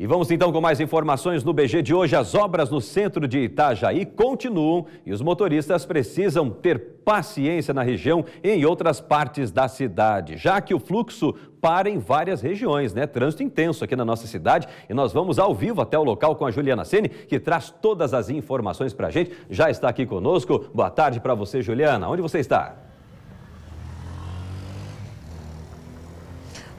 E vamos então com mais informações no BG de hoje. As obras no centro de Itajaí continuam e os motoristas precisam ter paciência na região e em outras partes da cidade, já que o fluxo para em várias regiões, né? Trânsito intenso aqui na nossa cidade e nós vamos ao vivo até o local com a Juliana Sene, que traz todas as informações para a gente. Já está aqui conosco. Boa tarde para você, Juliana. Onde você está?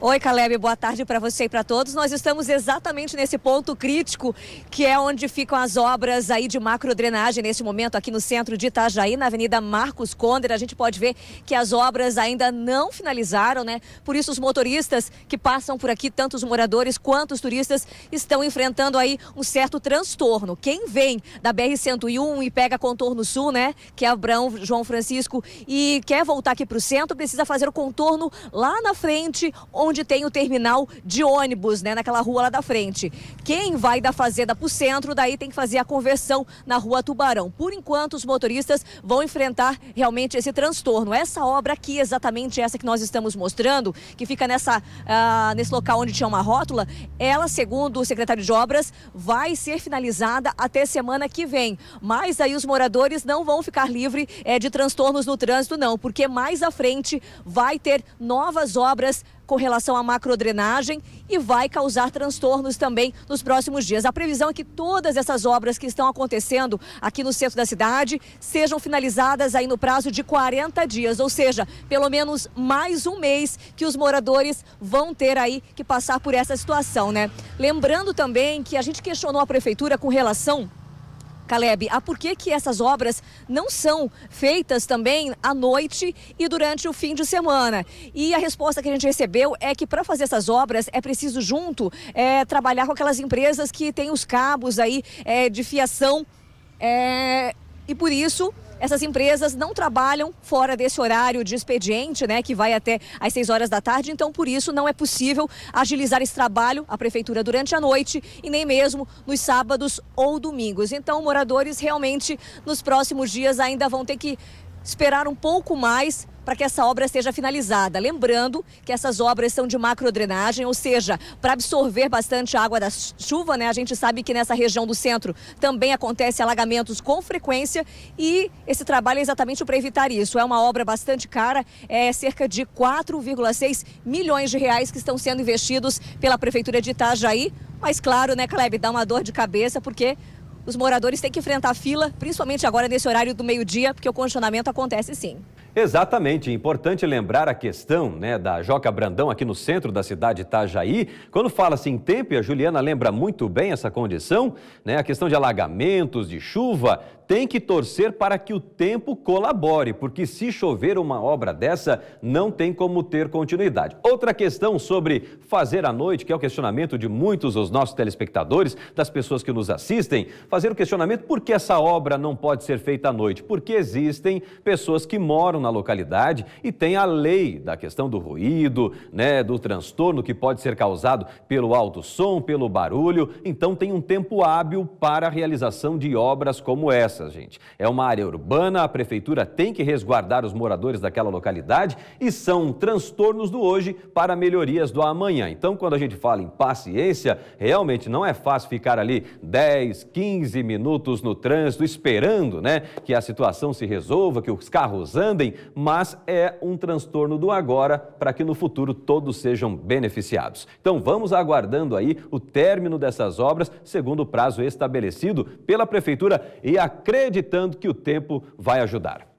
Oi, Caleb, boa tarde para você e para todos. Nós estamos exatamente nesse ponto crítico, que é onde ficam as obras aí de macrodrenagem neste momento aqui no centro de Itajaí, na Avenida Marcos Conder. A gente pode ver que as obras ainda não finalizaram, né? Por isso os motoristas que passam por aqui, tanto os moradores quanto os turistas, estão enfrentando aí um certo transtorno. Quem vem da BR 101 e pega contorno sul, né, que é Abrão João Francisco e quer voltar aqui para o centro, precisa fazer o contorno lá na frente onde onde tem o terminal de ônibus, né? Naquela rua lá da frente. Quem vai da fazenda para o centro, daí tem que fazer a conversão na rua Tubarão. Por enquanto, os motoristas vão enfrentar realmente esse transtorno. Essa obra aqui, exatamente essa que nós estamos mostrando, que fica nessa, uh, nesse local onde tinha uma rótula, ela, segundo o secretário de obras, vai ser finalizada até semana que vem. Mas aí os moradores não vão ficar livres é, eh, de transtornos no trânsito, não, porque mais à frente vai ter novas obras com relação à macrodrenagem e vai causar transtornos também nos próximos dias. A previsão é que todas essas obras que estão acontecendo aqui no centro da cidade sejam finalizadas aí no prazo de 40 dias, ou seja, pelo menos mais um mês que os moradores vão ter aí que passar por essa situação, né? Lembrando também que a gente questionou a prefeitura com relação Caleb, a por que, que essas obras não são feitas também à noite e durante o fim de semana? E a resposta que a gente recebeu é que para fazer essas obras é preciso junto é, trabalhar com aquelas empresas que têm os cabos aí é, de fiação é, e por isso essas empresas não trabalham fora desse horário de expediente, né, que vai até às 6 horas da tarde, então por isso não é possível agilizar esse trabalho a prefeitura durante a noite e nem mesmo nos sábados ou domingos. Então, moradores realmente nos próximos dias ainda vão ter que esperar um pouco mais para que essa obra seja finalizada. Lembrando que essas obras são de macrodrenagem, ou seja, para absorver bastante água da chuva, né? A gente sabe que nessa região do centro também acontece alagamentos com frequência e esse trabalho é exatamente para evitar isso. É uma obra bastante cara, é cerca de 4,6 milhões de reais que estão sendo investidos pela prefeitura de Itajaí. Mas claro, né, Caleb, dá uma dor de cabeça porque os moradores têm que enfrentar fila, principalmente agora nesse horário do meio-dia, porque o congestionamento acontece sim. Exatamente, é importante lembrar a questão né, da Joca Brandão aqui no centro da cidade Itajaí. Quando fala-se em assim, tempo, e a Juliana lembra muito bem essa condição, né, a questão de alagamentos, de chuva, tem que torcer para que o tempo colabore, porque se chover uma obra dessa, não tem como ter continuidade. Outra questão sobre fazer à noite, que é o questionamento de muitos dos nossos telespectadores, das pessoas que nos assistem, fazer o questionamento por que essa obra não pode ser feita à noite? Porque existem pessoas que moram na localidade e tem a lei da questão do ruído, né, do transtorno que pode ser causado pelo alto som, pelo barulho. Então tem um tempo hábil para a realização de obras como essa, gente. É uma área urbana, a prefeitura tem que resguardar os moradores daquela localidade e são transtornos do hoje para melhorias do amanhã. Então, quando a gente fala em paciência, realmente não é fácil ficar ali 10, 15 minutos no trânsito esperando, né, que a situação se resolva, que os carros andem mas é um transtorno do agora para que no futuro todos sejam beneficiados. Então vamos aguardando aí o término dessas obras, segundo o prazo estabelecido pela Prefeitura e acreditando que o tempo vai ajudar.